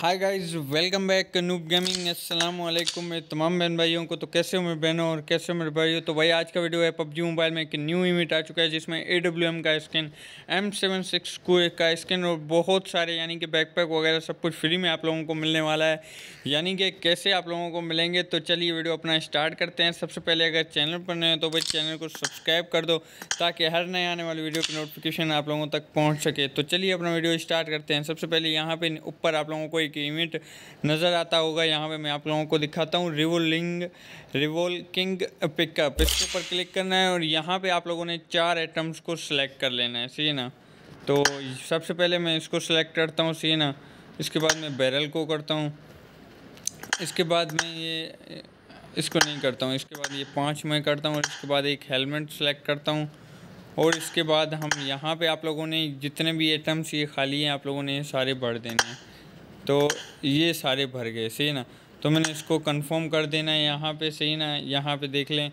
हाय guys welcome back noob gaming अस्सलाम वालेकुम मेरे तमाम बहन भाइयों को तो कैसे हो मेरे बहनों और कैसे हो मेरे भाइयों तो भाई आज का वीडियो है पबजी मोबाइल में एक न्यू इवेंट आ चुका है जिसमें ए डब्ल्यू एम का स्किन एम सेवन सिक्स का स्किन और बहुत सारे यानी कि बैकपैक वगैरह सब कुछ फ्री में आप लोगों को मिलने वाला है यानी कि कैसे आप लोगों को मिलेंगे तो चलिए वीडियो अपना स्टार्ट करते हैं सबसे पहले अगर चैनल पर नए हो तो भाई चैनल को सब्सक्राइब कर दो ताकि हर नए आने वाली वीडियो की नोटिफिकेशन आप लोगों तक पहुँच सके तो चलिए अपना वीडियो स्टार्ट करते हैं सबसे पहले यहाँ पर ऊपर आप लोगों को एक इवेंट नज़र आता होगा यहाँ पे मैं आप लोगों को दिखाता हूँ रिवोलिंग रिवोल्किंग पिकअप इसके ऊपर क्लिक करना है और यहाँ पे आप लोगों ने चार आइटम्स को सिलेक्ट कर लेना है सही ना तो सबसे पहले मैं इसको सिलेक्ट करता हूँ सही ना इसके बाद मैं बैरल को करता हूँ इसके बाद मैं ये इसको नहीं करता हूँ इसके बाद ये पाँच मैं करता हूँ इसके बाद एक हेलमेट सेलेक्ट करता हूँ और इसके बाद हम यहाँ पे आप लोगों ने जितने भी आइटम्स ये खाली हैं आप लोगों ने सारे भर देने हैं तो ये सारे भर गए सही ना तो मैंने इसको कंफर्म कर देना है यहाँ पे सही ना यहाँ पे देख लें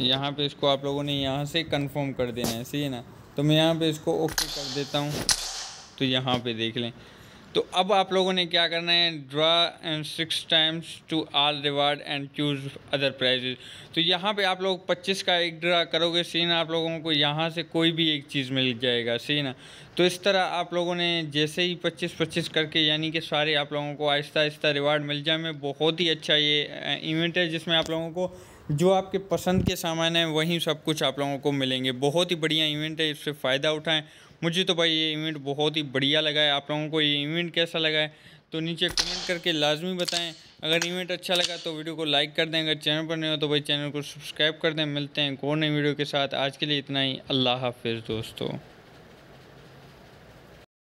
यहाँ पे इसको आप लोगों ने यहाँ से कंफर्म कर देना है सही ना तो मैं यहाँ पे इसको ओके कर देता हूँ तो यहाँ पे देख लें तो अब आप लोगों ने क्या करना है draw and six times to all reward and choose other prizes तो यहाँ पे आप लोग 25 का एक ड्रा करोगे सीन आप लोगों को यहाँ से कोई भी एक चीज़ मिल जाएगा सीन तो इस तरह आप लोगों ने जैसे ही 25 25 करके यानी कि सारे आप लोगों को आहिस्ता आहिस्ता रिवार्ड मिल जाए मैं बहुत ही अच्छा ये इवेंट है जिसमें आप लोगों को जो आपके पसंद के सामान हैं वहीं सब कुछ आप लोगों को मिलेंगे बहुत ही बढ़िया इवेंट है इससे फ़ायदा उठाएं मुझे तो भाई ये इवेंट बहुत ही बढ़िया लगा है आप लोगों को ये इवेंट कैसा लगा है तो नीचे कमेंट करके लाजमी बताएं अगर इवेंट अच्छा लगा तो वीडियो को लाइक कर दें अगर चैनल पर नहीं हो तो भाई चैनल को सब्सक्राइब कर दें मिलते हैं कौन नई वीडियो के साथ आज के लिए इतना ही अल्लाह हाफिज़ दोस्तों